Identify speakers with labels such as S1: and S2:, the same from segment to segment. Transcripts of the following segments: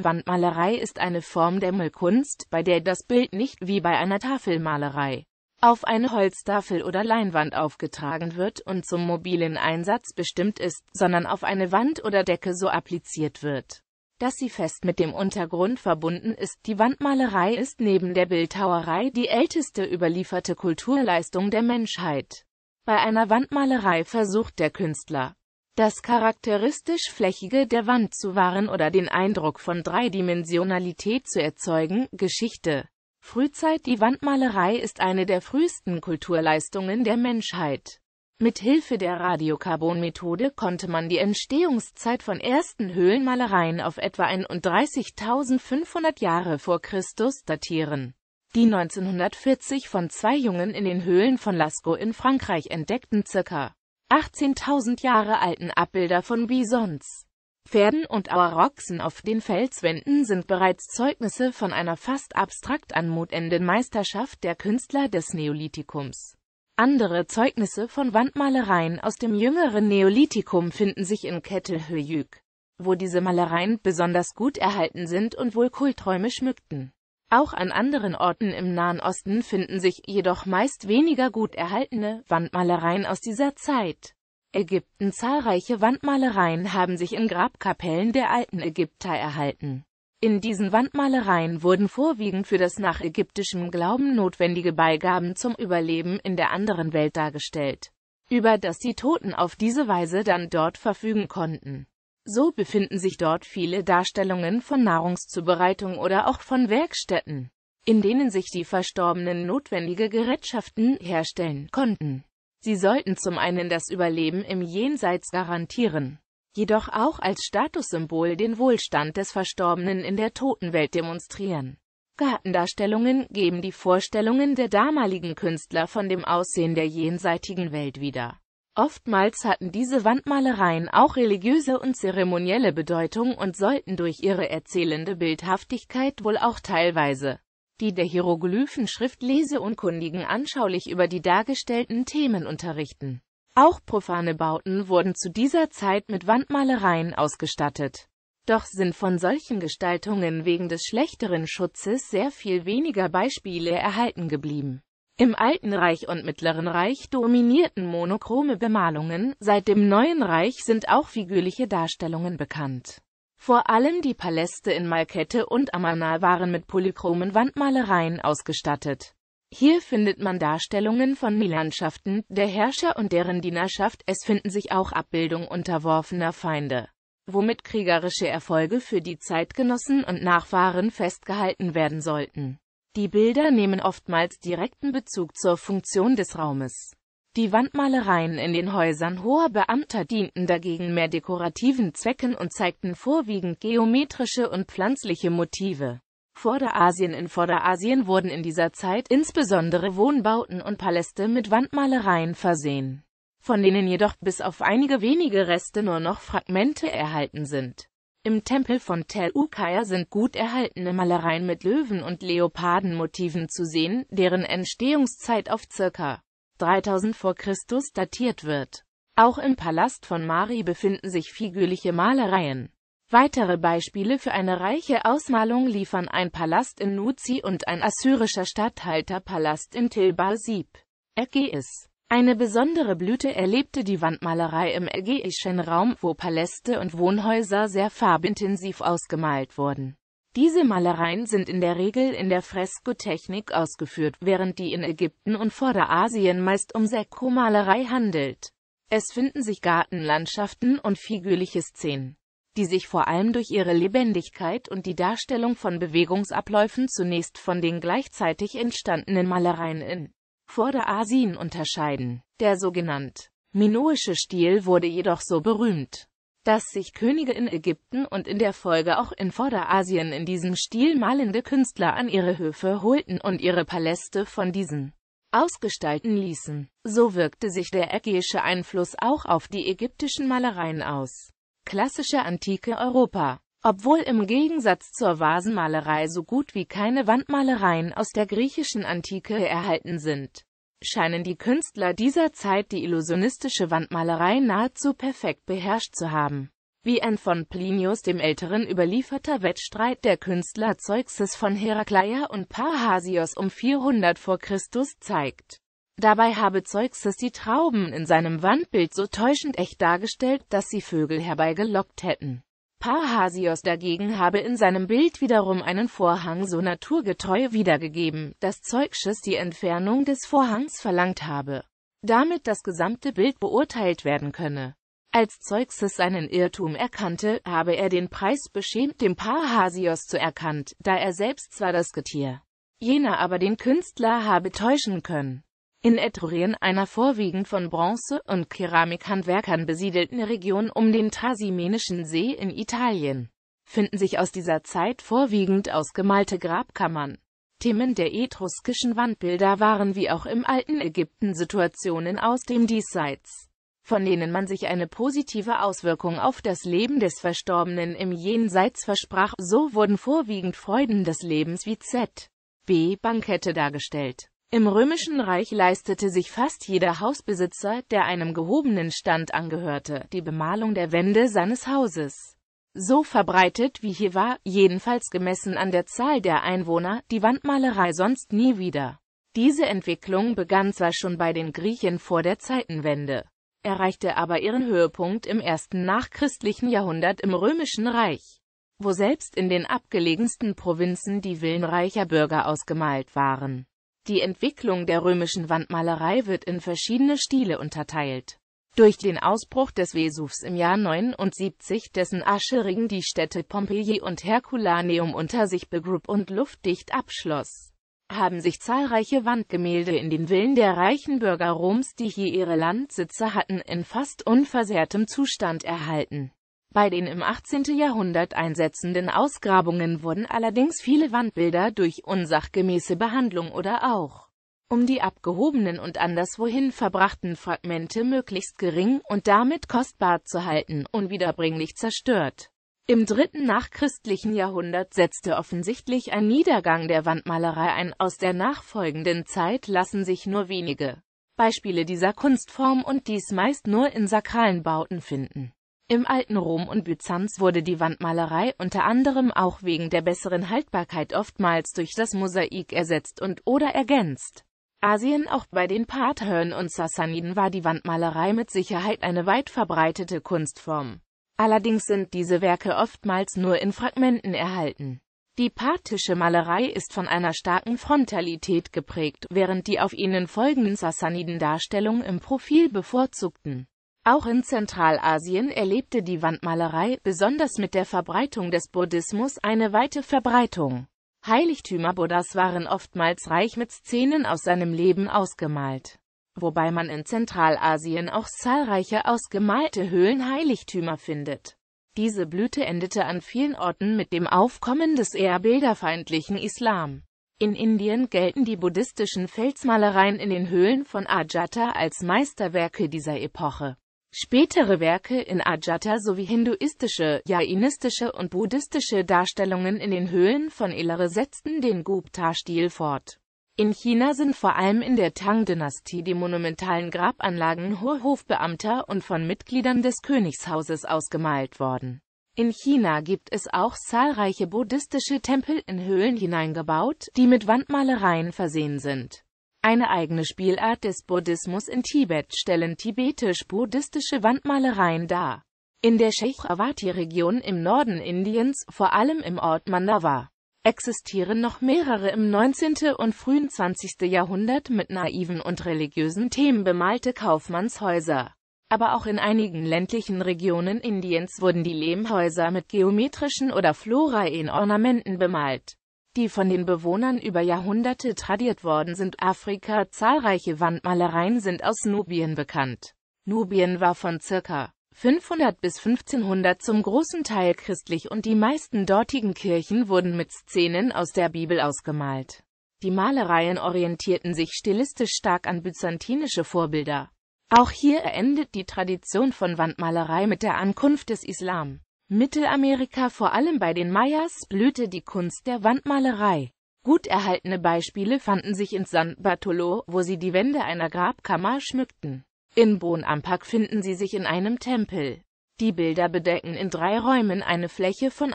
S1: Wandmalerei ist eine Form der Müllkunst, bei der das Bild nicht, wie bei einer Tafelmalerei, auf eine Holztafel oder Leinwand aufgetragen wird und zum mobilen Einsatz bestimmt ist, sondern auf eine Wand oder Decke so appliziert wird, dass sie fest mit dem Untergrund verbunden ist. Die Wandmalerei ist neben der Bildhauerei die älteste überlieferte Kulturleistung der Menschheit. Bei einer Wandmalerei versucht der Künstler, das charakteristisch Flächige der Wand zu wahren oder den Eindruck von Dreidimensionalität zu erzeugen, Geschichte. Frühzeit Die Wandmalerei ist eine der frühesten Kulturleistungen der Menschheit. Mit Hilfe der Radiokarbonmethode konnte man die Entstehungszeit von ersten Höhlenmalereien auf etwa 31.500 Jahre vor Christus datieren, die 1940 von zwei Jungen in den Höhlen von Lascaux in Frankreich entdeckten ca. 18.000 Jahre alten Abbilder von Bisons, Pferden und Auerochsen auf den Felswänden sind bereits Zeugnisse von einer fast abstrakt anmutenden Meisterschaft der Künstler des Neolithikums. Andere Zeugnisse von Wandmalereien aus dem jüngeren Neolithikum finden sich in Kettelhöyük, wo diese Malereien besonders gut erhalten sind und wohl Kulträume schmückten. Auch an anderen Orten im Nahen Osten finden sich jedoch meist weniger gut erhaltene Wandmalereien aus dieser Zeit. Ägypten Zahlreiche Wandmalereien haben sich in Grabkapellen der alten Ägypter erhalten. In diesen Wandmalereien wurden vorwiegend für das nach ägyptischem Glauben notwendige Beigaben zum Überleben in der anderen Welt dargestellt, über das die Toten auf diese Weise dann dort verfügen konnten. So befinden sich dort viele Darstellungen von Nahrungszubereitung oder auch von Werkstätten, in denen sich die Verstorbenen notwendige Gerätschaften herstellen konnten. Sie sollten zum einen das Überleben im Jenseits garantieren, jedoch auch als Statussymbol den Wohlstand des Verstorbenen in der Totenwelt demonstrieren. Gartendarstellungen geben die Vorstellungen der damaligen Künstler von dem Aussehen der jenseitigen Welt wieder. Oftmals hatten diese Wandmalereien auch religiöse und zeremonielle Bedeutung und sollten durch ihre erzählende Bildhaftigkeit wohl auch teilweise die der Hieroglyphenschrift Leseunkundigen anschaulich über die dargestellten Themen unterrichten. Auch profane Bauten wurden zu dieser Zeit mit Wandmalereien ausgestattet. Doch sind von solchen Gestaltungen wegen des schlechteren Schutzes sehr viel weniger Beispiele erhalten geblieben. Im Alten Reich und Mittleren Reich dominierten monochrome Bemalungen, seit dem Neuen Reich sind auch figürliche Darstellungen bekannt. Vor allem die Paläste in Malkette und Amanal waren mit polychromen Wandmalereien ausgestattet. Hier findet man Darstellungen von Milandschaften, der Herrscher und deren Dienerschaft, es finden sich auch Abbildungen unterworfener Feinde, womit kriegerische Erfolge für die Zeitgenossen und Nachfahren festgehalten werden sollten. Die Bilder nehmen oftmals direkten Bezug zur Funktion des Raumes. Die Wandmalereien in den Häusern hoher Beamter dienten dagegen mehr dekorativen Zwecken und zeigten vorwiegend geometrische und pflanzliche Motive. Vorderasien In Vorderasien wurden in dieser Zeit insbesondere Wohnbauten und Paläste mit Wandmalereien versehen, von denen jedoch bis auf einige wenige Reste nur noch Fragmente erhalten sind im Tempel von Tel Ukaya sind gut erhaltene Malereien mit Löwen- und Leopardenmotiven zu sehen, deren Entstehungszeit auf ca. 3000 vor Christus datiert wird. Auch im Palast von Mari befinden sich figürliche Malereien. Weitere Beispiele für eine reiche Ausmalung liefern ein Palast in Nuzi und ein assyrischer Statthalterpalast in Tilbarsib. es. Eine besondere Blüte erlebte die Wandmalerei im ägäischen Raum, wo Paläste und Wohnhäuser sehr farbintensiv ausgemalt wurden. Diese Malereien sind in der Regel in der Freskotechnik ausgeführt, während die in Ägypten und Vorderasien meist um Sekko-Malerei handelt. Es finden sich Gartenlandschaften und figürliche Szenen, die sich vor allem durch ihre Lebendigkeit und die Darstellung von Bewegungsabläufen zunächst von den gleichzeitig entstandenen Malereien in Vorderasien unterscheiden. Der sogenannte minoische Stil wurde jedoch so berühmt, dass sich Könige in Ägypten und in der Folge auch in Vorderasien in diesem Stil malende Künstler an ihre Höfe holten und ihre Paläste von diesen ausgestalten ließen. So wirkte sich der ägäische Einfluss auch auf die ägyptischen Malereien aus. Klassische antike Europa obwohl im Gegensatz zur Vasenmalerei so gut wie keine Wandmalereien aus der griechischen Antike erhalten sind, scheinen die Künstler dieser Zeit die illusionistische Wandmalerei nahezu perfekt beherrscht zu haben. Wie ein von Plinius dem Älteren überlieferter Wettstreit der Künstler Zeuxis von Herakleia und Parhasios um 400 v. Chr. zeigt. Dabei habe Zeuxis die Trauben in seinem Wandbild so täuschend echt dargestellt, dass sie Vögel herbeigelockt hätten. Parhasios dagegen habe in seinem Bild wiederum einen Vorhang so naturgetreu wiedergegeben, dass Zeugsches die Entfernung des Vorhangs verlangt habe, damit das gesamte Bild beurteilt werden könne. Als Zeuxes seinen Irrtum erkannte, habe er den Preis beschämt dem Parhasios zu erkannt, da er selbst zwar das Getier, jener aber den Künstler habe täuschen können. In Etrurien, einer vorwiegend von Bronze- und Keramikhandwerkern besiedelten Region um den Trasimenischen See in Italien, finden sich aus dieser Zeit vorwiegend ausgemalte Grabkammern. Themen der etruskischen Wandbilder waren wie auch im alten Ägypten Situationen aus dem Diesseits, von denen man sich eine positive Auswirkung auf das Leben des Verstorbenen im Jenseits versprach, so wurden vorwiegend Freuden des Lebens wie Z. B. Bankette dargestellt. Im Römischen Reich leistete sich fast jeder Hausbesitzer, der einem gehobenen Stand angehörte, die Bemalung der Wände seines Hauses. So verbreitet wie hier war, jedenfalls gemessen an der Zahl der Einwohner, die Wandmalerei sonst nie wieder. Diese Entwicklung begann zwar schon bei den Griechen vor der Zeitenwende, erreichte aber ihren Höhepunkt im ersten nachchristlichen Jahrhundert im Römischen Reich, wo selbst in den abgelegensten Provinzen die Villen Bürger ausgemalt waren. Die Entwicklung der römischen Wandmalerei wird in verschiedene Stile unterteilt. Durch den Ausbruch des Vesuvs im Jahr 79, dessen Ascheregen die Städte Pompeji und Herculaneum unter sich begrub und luftdicht abschloss, haben sich zahlreiche Wandgemälde in den Villen der reichen Bürger Roms, die hier ihre Landsitze hatten, in fast unversehrtem Zustand erhalten bei den im 18. Jahrhundert einsetzenden Ausgrabungen wurden allerdings viele Wandbilder durch unsachgemäße Behandlung oder auch, um die abgehobenen und anderswohin verbrachten Fragmente möglichst gering und damit kostbar zu halten, unwiederbringlich zerstört. Im dritten nachchristlichen Jahrhundert setzte offensichtlich ein Niedergang der Wandmalerei ein, aus der nachfolgenden Zeit lassen sich nur wenige Beispiele dieser Kunstform und dies meist nur in sakralen Bauten finden. Im alten Rom und Byzanz wurde die Wandmalerei unter anderem auch wegen der besseren Haltbarkeit oftmals durch das Mosaik ersetzt und oder ergänzt. Asien Auch bei den Parthern und Sassaniden war die Wandmalerei mit Sicherheit eine weit verbreitete Kunstform. Allerdings sind diese Werke oftmals nur in Fragmenten erhalten. Die parthische Malerei ist von einer starken Frontalität geprägt, während die auf ihnen folgenden Sassaniden Darstellung im Profil bevorzugten. Auch in Zentralasien erlebte die Wandmalerei, besonders mit der Verbreitung des Buddhismus, eine weite Verbreitung. Heiligtümer Buddhas waren oftmals reich mit Szenen aus seinem Leben ausgemalt. Wobei man in Zentralasien auch zahlreiche ausgemalte Höhlenheiligtümer findet. Diese Blüte endete an vielen Orten mit dem Aufkommen des eher bilderfeindlichen Islam. In Indien gelten die buddhistischen Felsmalereien in den Höhlen von Ajata als Meisterwerke dieser Epoche. Spätere Werke in Ajata sowie hinduistische, jainistische und buddhistische Darstellungen in den Höhlen von Elare setzten den Gupta-Stil fort. In China sind vor allem in der Tang-Dynastie die monumentalen Grabanlagen hoher Hofbeamter und von Mitgliedern des Königshauses ausgemalt worden. In China gibt es auch zahlreiche buddhistische Tempel in Höhlen hineingebaut, die mit Wandmalereien versehen sind. Eine eigene Spielart des Buddhismus in Tibet stellen tibetisch-buddhistische Wandmalereien dar. In der Chekhavati-Region im Norden Indiens, vor allem im Ort Mandava, existieren noch mehrere im 19. und frühen 20. Jahrhundert mit naiven und religiösen Themen bemalte Kaufmannshäuser. Aber auch in einigen ländlichen Regionen Indiens wurden die Lehmhäuser mit geometrischen oder Flora in Ornamenten bemalt die von den Bewohnern über Jahrhunderte tradiert worden sind. Afrika Zahlreiche Wandmalereien sind aus Nubien bekannt. Nubien war von circa 500 bis 1500 zum großen Teil christlich und die meisten dortigen Kirchen wurden mit Szenen aus der Bibel ausgemalt. Die Malereien orientierten sich stilistisch stark an byzantinische Vorbilder. Auch hier endet die Tradition von Wandmalerei mit der Ankunft des Islam. Mittelamerika vor allem bei den Mayas blühte die Kunst der Wandmalerei. Gut erhaltene Beispiele fanden sich in San Bartolo, wo sie die Wände einer Grabkammer schmückten. In Bon finden sie sich in einem Tempel. Die Bilder bedecken in drei Räumen eine Fläche von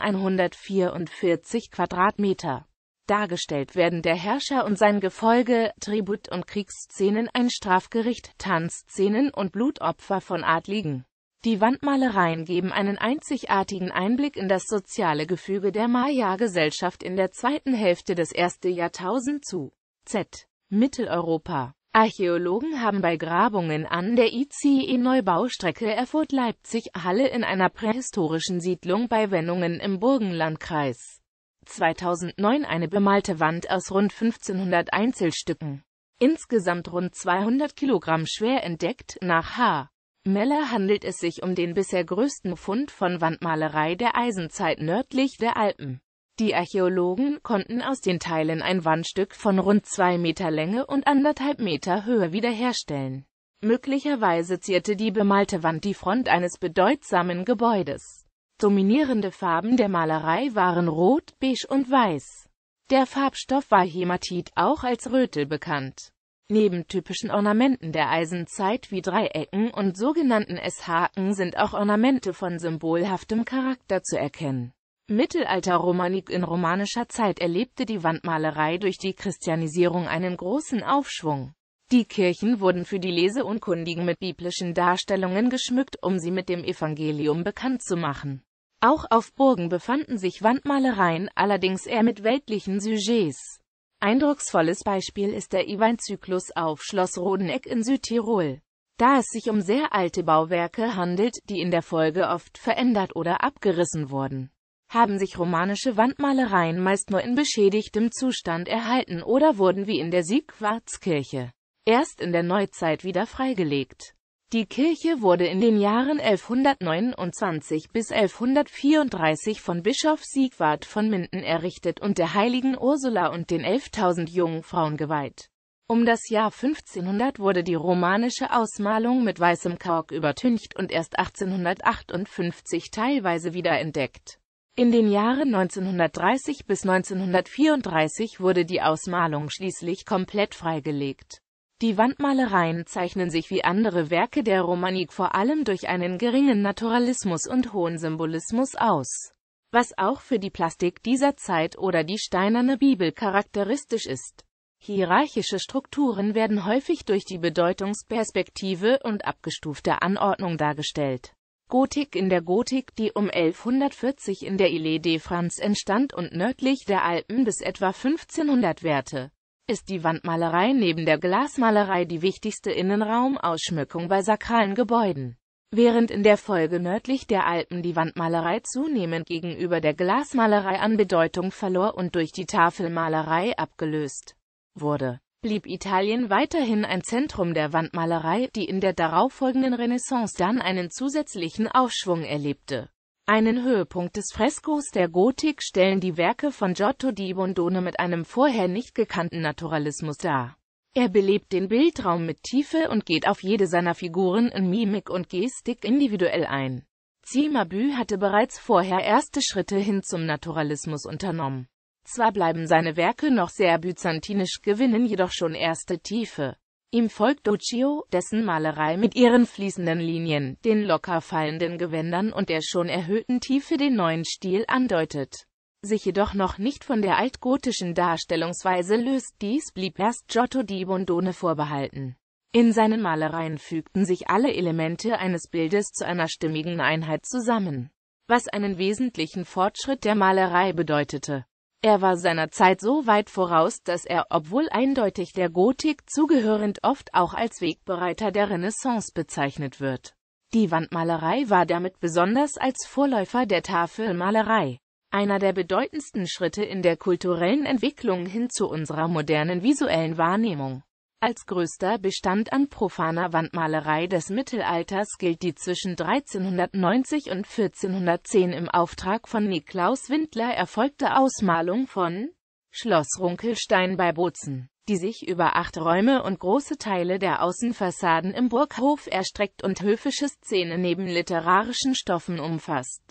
S1: 144 Quadratmeter. Dargestellt werden der Herrscher und sein Gefolge, Tribut- und Kriegsszenen, ein Strafgericht, Tanzszenen und Blutopfer von Adligen. Die Wandmalereien geben einen einzigartigen Einblick in das soziale Gefüge der Maya-Gesellschaft in der zweiten Hälfte des ersten Jahrtausend zu. Z. Mitteleuropa Archäologen haben bei Grabungen an der ICE-Neubaustrecke Erfurt-Leipzig-Halle in einer prähistorischen Siedlung bei Wennungen im Burgenlandkreis 2009 eine bemalte Wand aus rund 1500 Einzelstücken, insgesamt rund 200 Kilogramm schwer entdeckt, nach H. Meller handelt es sich um den bisher größten Fund von Wandmalerei der Eisenzeit nördlich der Alpen. Die Archäologen konnten aus den Teilen ein Wandstück von rund zwei Meter Länge und anderthalb Meter Höhe wiederherstellen. Möglicherweise zierte die bemalte Wand die Front eines bedeutsamen Gebäudes. Dominierende Farben der Malerei waren Rot, Beige und Weiß. Der Farbstoff war Hämatit auch als Rötel bekannt. Neben typischen Ornamenten der Eisenzeit wie Dreiecken und sogenannten S-Haken sind auch Ornamente von symbolhaftem Charakter zu erkennen. Mittelalter-Romanik In romanischer Zeit erlebte die Wandmalerei durch die Christianisierung einen großen Aufschwung. Die Kirchen wurden für die Leseunkundigen mit biblischen Darstellungen geschmückt, um sie mit dem Evangelium bekannt zu machen. Auch auf Burgen befanden sich Wandmalereien, allerdings eher mit weltlichen Sujets. Eindrucksvolles Beispiel ist der Iwan-Zyklus auf Schloss Rodeneck in Südtirol. Da es sich um sehr alte Bauwerke handelt, die in der Folge oft verändert oder abgerissen wurden, haben sich romanische Wandmalereien meist nur in beschädigtem Zustand erhalten oder wurden wie in der Siegwartskirche erst in der Neuzeit wieder freigelegt. Die Kirche wurde in den Jahren 1129 bis 1134 von Bischof Siegwart von Minden errichtet und der heiligen Ursula und den 11.000 jungen Frauen geweiht. Um das Jahr 1500 wurde die romanische Ausmalung mit weißem Kork übertüncht und erst 1858 teilweise wiederentdeckt. In den Jahren 1930 bis 1934 wurde die Ausmalung schließlich komplett freigelegt die Wandmalereien zeichnen sich wie andere Werke der Romanik vor allem durch einen geringen Naturalismus und hohen Symbolismus aus, was auch für die Plastik dieser Zeit oder die steinerne Bibel charakteristisch ist. Hierarchische Strukturen werden häufig durch die Bedeutungsperspektive und abgestufte Anordnung dargestellt. Gotik in der Gotik, die um 1140 in der Ile de France entstand und nördlich der Alpen bis etwa 1500 währte, ist die Wandmalerei neben der Glasmalerei die wichtigste Innenraumausschmückung bei sakralen Gebäuden. Während in der Folge nördlich der Alpen die Wandmalerei zunehmend gegenüber der Glasmalerei an Bedeutung verlor und durch die Tafelmalerei abgelöst wurde, blieb Italien weiterhin ein Zentrum der Wandmalerei, die in der darauffolgenden Renaissance dann einen zusätzlichen Aufschwung erlebte. Einen Höhepunkt des Freskos der Gotik stellen die Werke von Giotto di Bondone mit einem vorher nicht gekannten Naturalismus dar. Er belebt den Bildraum mit Tiefe und geht auf jede seiner Figuren in Mimik und Gestik individuell ein. Cimabue hatte bereits vorher erste Schritte hin zum Naturalismus unternommen. Zwar bleiben seine Werke noch sehr byzantinisch, gewinnen jedoch schon erste Tiefe. Ihm folgt Duccio, dessen Malerei mit ihren fließenden Linien, den locker fallenden Gewändern und der schon erhöhten Tiefe den neuen Stil andeutet, sich jedoch noch nicht von der altgotischen Darstellungsweise löst, dies blieb erst Giotto di Bondone vorbehalten. In seinen Malereien fügten sich alle Elemente eines Bildes zu einer stimmigen Einheit zusammen, was einen wesentlichen Fortschritt der Malerei bedeutete. Er war seiner Zeit so weit voraus, dass er, obwohl eindeutig der Gotik zugehörend, oft auch als Wegbereiter der Renaissance bezeichnet wird. Die Wandmalerei war damit besonders als Vorläufer der Tafelmalerei einer der bedeutendsten Schritte in der kulturellen Entwicklung hin zu unserer modernen visuellen Wahrnehmung. Als größter Bestand an profaner Wandmalerei des Mittelalters gilt die zwischen 1390 und 1410 im Auftrag von Niklaus Windler erfolgte Ausmalung von Schloss Runkelstein bei Bozen, die sich über acht Räume und große Teile der Außenfassaden im Burghof erstreckt und höfische Szene neben literarischen Stoffen umfasst.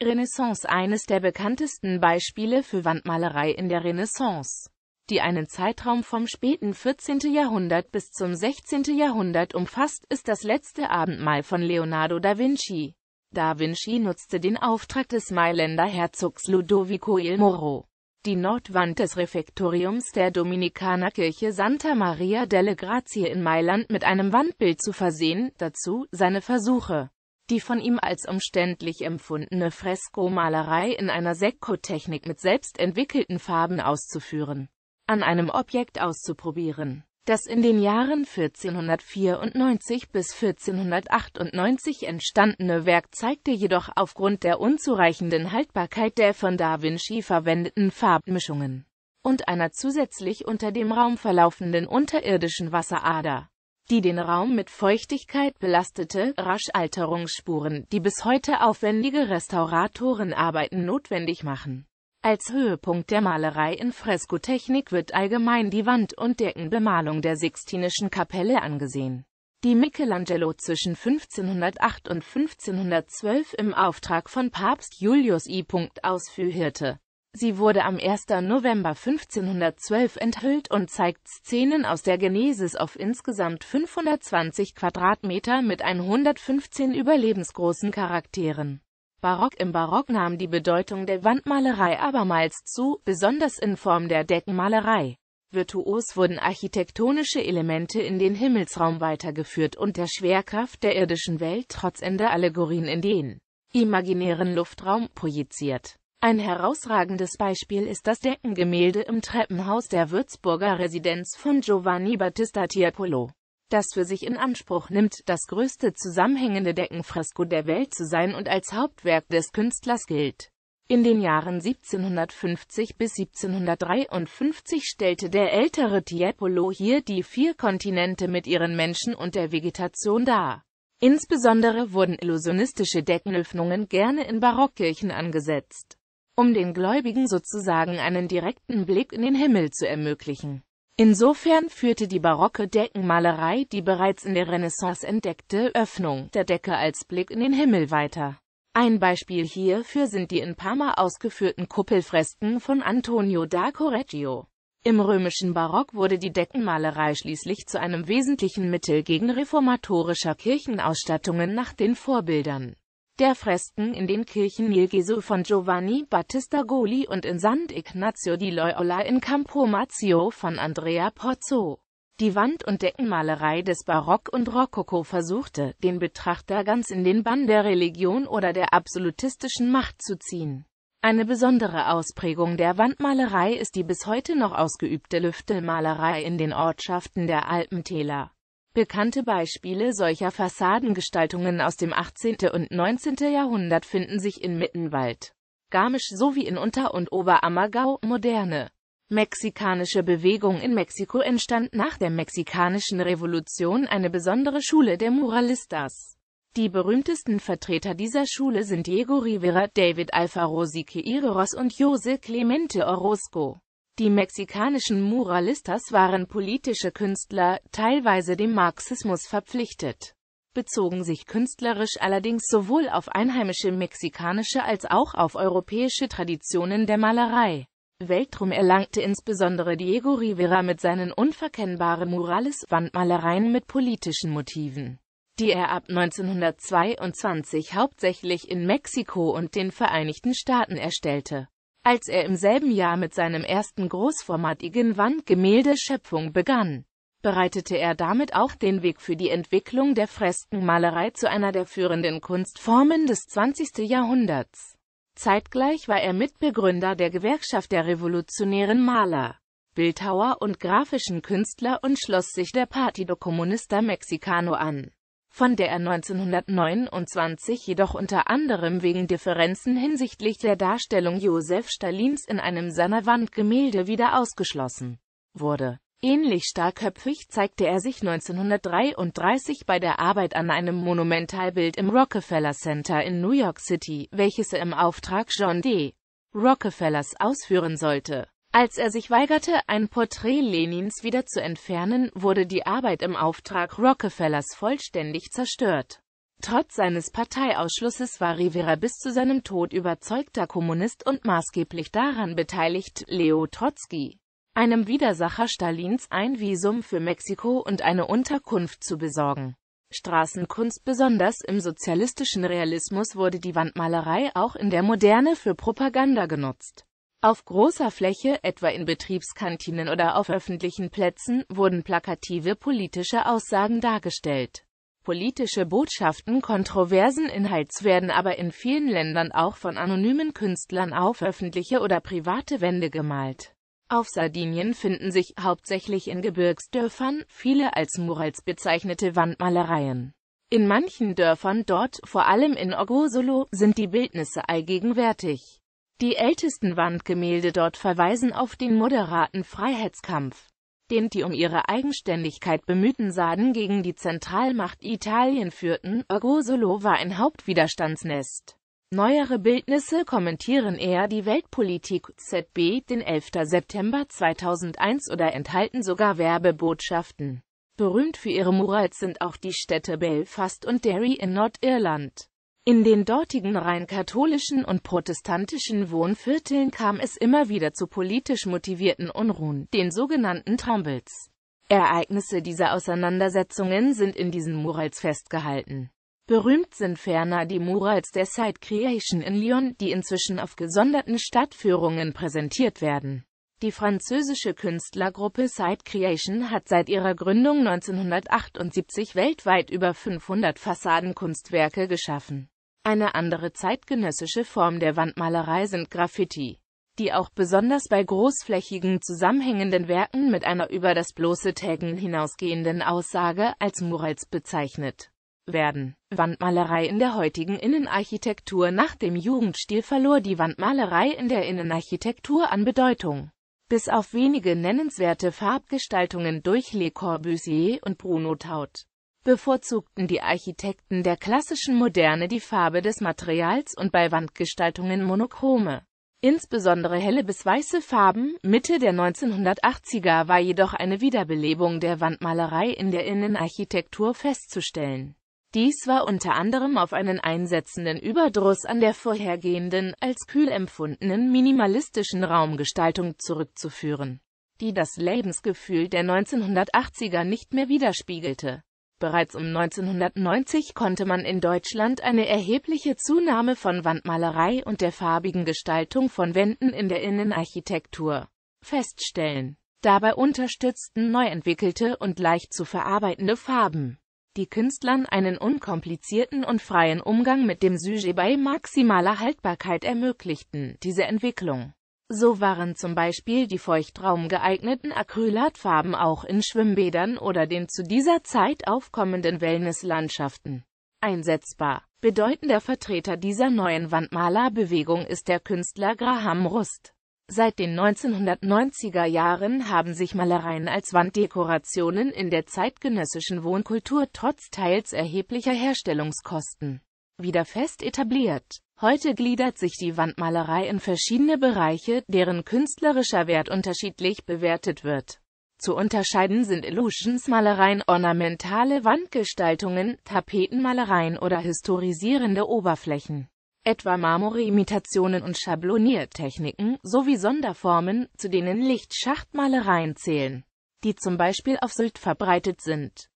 S1: Renaissance Eines der bekanntesten Beispiele für Wandmalerei in der Renaissance die einen Zeitraum vom späten 14. Jahrhundert bis zum 16. Jahrhundert umfasst, ist das letzte Abendmahl von Leonardo da Vinci. Da Vinci nutzte den Auftrag des Mailänder Herzogs Ludovico il Moro. Die Nordwand des Refektoriums der Dominikanerkirche Santa Maria delle Grazie in Mailand mit einem Wandbild zu versehen, dazu seine Versuche. Die von ihm als umständlich empfundene Freskomalerei in einer Sekko-Technik mit selbst entwickelten Farben auszuführen an einem Objekt auszuprobieren, das in den Jahren 1494 bis 1498 entstandene Werk zeigte jedoch aufgrund der unzureichenden Haltbarkeit der von Da Vinci verwendeten Farbmischungen und einer zusätzlich unter dem Raum verlaufenden unterirdischen Wasserader, die den Raum mit Feuchtigkeit belastete, rasch Alterungsspuren, die bis heute aufwendige Restauratorenarbeiten notwendig machen. Als Höhepunkt der Malerei in Freskotechnik wird allgemein die Wand- und Deckenbemalung der Sixtinischen Kapelle angesehen die Michelangelo zwischen 1508 und 1512 im Auftrag von Papst Julius I. ausführte. Sie wurde am 1. November 1512 enthüllt und zeigt Szenen aus der Genesis auf insgesamt 520 Quadratmeter mit 115 überlebensgroßen Charakteren. Barock Im Barock nahm die Bedeutung der Wandmalerei abermals zu, besonders in Form der Deckenmalerei. Virtuos wurden architektonische Elemente in den Himmelsraum weitergeführt und der Schwerkraft der irdischen Welt trotz Ende Allegorien in den imaginären Luftraum projiziert. Ein herausragendes Beispiel ist das Deckengemälde im Treppenhaus der Würzburger Residenz von Giovanni Battista Tiepolo das für sich in Anspruch nimmt, das größte zusammenhängende Deckenfresko der Welt zu sein und als Hauptwerk des Künstlers gilt. In den Jahren 1750 bis 1753 stellte der ältere Tiepolo hier die vier Kontinente mit ihren Menschen und der Vegetation dar. Insbesondere wurden illusionistische Deckenöffnungen gerne in Barockkirchen angesetzt, um den Gläubigen sozusagen einen direkten Blick in den Himmel zu ermöglichen. Insofern führte die barocke Deckenmalerei die bereits in der Renaissance entdeckte Öffnung der Decke als Blick in den Himmel weiter. Ein Beispiel hierfür sind die in Parma ausgeführten Kuppelfresken von Antonio da Correggio. Im römischen Barock wurde die Deckenmalerei schließlich zu einem wesentlichen Mittel gegen reformatorischer Kirchenausstattungen nach den Vorbildern der Fresken in den Kirchen Il Gesù von Giovanni Battista Goli und in San Ignazio di Loyola in Campo Campomazzio von Andrea Pozzo. Die Wand- und Deckenmalerei des Barock und Rokoko versuchte, den Betrachter ganz in den Bann der Religion oder der absolutistischen Macht zu ziehen. Eine besondere Ausprägung der Wandmalerei ist die bis heute noch ausgeübte Lüftelmalerei in den Ortschaften der Alpentäler. Bekannte Beispiele solcher Fassadengestaltungen aus dem 18. und 19. Jahrhundert finden sich in Mittenwald, Garmisch sowie in Unter- und Oberammergau, moderne. Mexikanische Bewegung in Mexiko entstand nach der Mexikanischen Revolution eine besondere Schule der Muralistas. Die berühmtesten Vertreter dieser Schule sind Diego Rivera, David Alfaro Siqueiros und Jose Clemente Orozco. Die mexikanischen Muralistas waren politische Künstler, teilweise dem Marxismus verpflichtet, bezogen sich künstlerisch allerdings sowohl auf einheimische mexikanische als auch auf europäische Traditionen der Malerei. Weltrum erlangte insbesondere Diego Rivera mit seinen unverkennbaren Murales-Wandmalereien mit politischen Motiven, die er ab 1922 hauptsächlich in Mexiko und den Vereinigten Staaten erstellte als er im selben Jahr mit seinem ersten großformatigen Wandgemälde Schöpfung begann bereitete er damit auch den Weg für die Entwicklung der Freskenmalerei zu einer der führenden Kunstformen des 20. Jahrhunderts. Zeitgleich war er Mitbegründer der Gewerkschaft der revolutionären Maler, Bildhauer und grafischen Künstler und schloss sich der Partido Comunista Mexicano an von der er 1929 jedoch unter anderem wegen Differenzen hinsichtlich der Darstellung Josef Stalins in einem seiner Wandgemälde wieder ausgeschlossen wurde. Ähnlich starkköpfig zeigte er sich 1933 bei der Arbeit an einem Monumentalbild im Rockefeller Center in New York City, welches er im Auftrag John D. Rockefellers ausführen sollte. Als er sich weigerte, ein Porträt Lenins wieder zu entfernen, wurde die Arbeit im Auftrag Rockefellers vollständig zerstört. Trotz seines Parteiausschlusses war Rivera bis zu seinem Tod überzeugter Kommunist und maßgeblich daran beteiligt, Leo Trotsky, einem Widersacher Stalins, ein Visum für Mexiko und eine Unterkunft zu besorgen. Straßenkunst besonders im sozialistischen Realismus wurde die Wandmalerei auch in der Moderne für Propaganda genutzt. Auf großer Fläche, etwa in Betriebskantinen oder auf öffentlichen Plätzen, wurden plakative politische Aussagen dargestellt. Politische Botschaften kontroversen Inhalts werden aber in vielen Ländern auch von anonymen Künstlern auf öffentliche oder private Wände gemalt. Auf Sardinien finden sich, hauptsächlich in Gebirgsdörfern, viele als Murals bezeichnete Wandmalereien. In manchen Dörfern dort, vor allem in Orgosolo, sind die Bildnisse allgegenwärtig. Die ältesten Wandgemälde dort verweisen auf den moderaten Freiheitskampf, den die um ihre Eigenständigkeit bemühten Saden gegen die Zentralmacht Italien führten. Orgosolo war ein Hauptwiderstandsnest. Neuere Bildnisse kommentieren eher die Weltpolitik ZB den 11. September 2001 oder enthalten sogar Werbebotschaften. Berühmt für ihre Murals sind auch die Städte Belfast und Derry in Nordirland. In den dortigen rein katholischen und protestantischen Wohnvierteln kam es immer wieder zu politisch motivierten Unruhen, den sogenannten Trombles. Ereignisse dieser Auseinandersetzungen sind in diesen Murals festgehalten. Berühmt sind ferner die Murals der Side Creation in Lyon, die inzwischen auf gesonderten Stadtführungen präsentiert werden. Die französische Künstlergruppe Side Creation hat seit ihrer Gründung 1978 weltweit über 500 Fassadenkunstwerke geschaffen. Eine andere zeitgenössische Form der Wandmalerei sind Graffiti, die auch besonders bei großflächigen zusammenhängenden Werken mit einer über das bloße Taggen hinausgehenden Aussage als Murals bezeichnet werden. Wandmalerei in der heutigen Innenarchitektur Nach dem Jugendstil verlor die Wandmalerei in der Innenarchitektur an Bedeutung. Bis auf wenige nennenswerte Farbgestaltungen durch Le Corbusier und Bruno Taut bevorzugten die Architekten der klassischen Moderne die Farbe des Materials und bei Wandgestaltungen monochrome. Insbesondere helle bis weiße Farben Mitte der 1980er war jedoch eine Wiederbelebung der Wandmalerei in der Innenarchitektur festzustellen. Dies war unter anderem auf einen einsetzenden Überdruss an der vorhergehenden, als kühl empfundenen minimalistischen Raumgestaltung zurückzuführen, die das Lebensgefühl der 1980er nicht mehr widerspiegelte. Bereits um 1990 konnte man in Deutschland eine erhebliche Zunahme von Wandmalerei und der farbigen Gestaltung von Wänden in der Innenarchitektur feststellen. Dabei unterstützten neu entwickelte und leicht zu verarbeitende Farben die Künstlern einen unkomplizierten und freien Umgang mit dem Sujet bei maximaler Haltbarkeit ermöglichten. Diese Entwicklung so waren zum Beispiel die feuchtraum geeigneten Acrylatfarben auch in Schwimmbädern oder den zu dieser Zeit aufkommenden Wellnesslandschaften einsetzbar. Bedeutender Vertreter dieser neuen Wandmalerbewegung ist der Künstler Graham Rust. Seit den 1990er Jahren haben sich Malereien als Wanddekorationen in der zeitgenössischen Wohnkultur trotz teils erheblicher Herstellungskosten wieder fest etabliert. Heute gliedert sich die Wandmalerei in verschiedene Bereiche, deren künstlerischer Wert unterschiedlich bewertet wird. Zu unterscheiden sind Illusionsmalereien, ornamentale Wandgestaltungen, Tapetenmalereien oder historisierende Oberflächen, etwa Marmorimitationen und Schabloniertechniken, sowie Sonderformen, zu denen Lichtschachtmalereien zählen, die zum Beispiel auf Sylt verbreitet sind.